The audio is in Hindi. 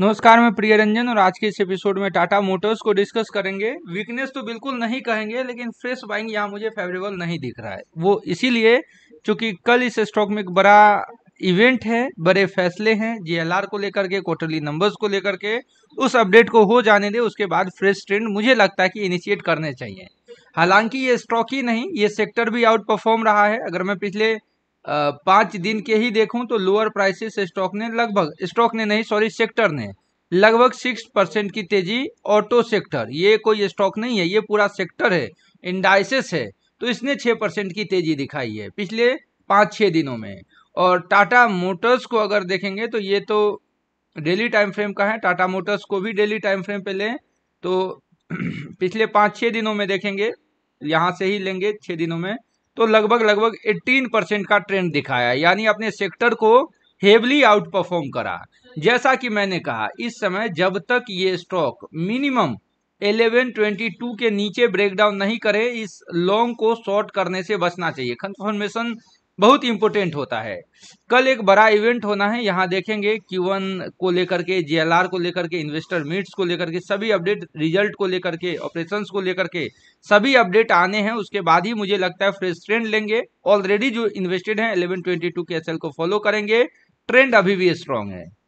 नमस्कार मैं प्रिय रंजन और आज के इस एपिसोड में टाटा मोटर्स को डिस्कस करेंगे वीकनेस तो बिल्कुल नहीं कहेंगे लेकिन फ्रेश बाइंग यहाँ मुझे फेवरेबल नहीं दिख रहा है वो इसीलिए चूंकि कल इस स्टॉक में एक बड़ा इवेंट है बड़े फैसले हैं जीएलआर को लेकर के क्वार्टरली नंबर्स को लेकर के उस अपडेट को हो जाने दे उसके बाद फ्रेश ट्रेंड मुझे लगता है कि इनिशिएट करने चाहिए हालांकि ये स्टॉक ही नहीं ये सेक्टर भी आउट परफॉर्म रहा है अगर मैं पिछले पाँच दिन के ही देखूं तो लोअर प्राइसेस स्टॉक ने लगभग स्टॉक ने नहीं सॉरी सेक्टर ने लगभग सिक्स परसेंट की तेजी ऑटो सेक्टर ये कोई स्टॉक नहीं है ये पूरा सेक्टर है इंडाइसिस है तो इसने छः परसेंट की तेजी दिखाई है पिछले पाँच छः दिनों में और टाटा मोटर्स को अगर देखेंगे तो ये तो डेली टाइम फ्रेम का है टाटा मोटर्स को भी डेली टाइम फ्रेम पे लें तो पिछले पाँच छः दिनों में देखेंगे यहाँ से ही लेंगे छः दिनों में तो लगभग लगभग 18 परसेंट का ट्रेंड दिखाया यानी अपने सेक्टर को हेवली आउट परफॉर्म करा जैसा कि मैंने कहा इस समय जब तक ये स्टॉक मिनिमम 1122 के नीचे ब्रेकडाउन नहीं करे इस लॉन्ग को शॉर्ट करने से बचना चाहिए कंफर्मेशन बहुत इंपॉर्टेंट होता है कल एक बड़ा इवेंट होना है यहाँ देखेंगे वन को लेकर के जीएलआर को लेकर के इन्वेस्टर मीट्स को लेकर के सभी अपडेट रिजल्ट को लेकर के ऑपरेशंस को लेकर के सभी अपडेट आने हैं उसके बाद ही मुझे लगता है फ्रेश ट्रेंड लेंगे ऑलरेडी जो इन्वेस्टेड ट्वेंटी टू के एल को फॉलो करेंगे ट्रेंड अभी भी स्ट्रांग है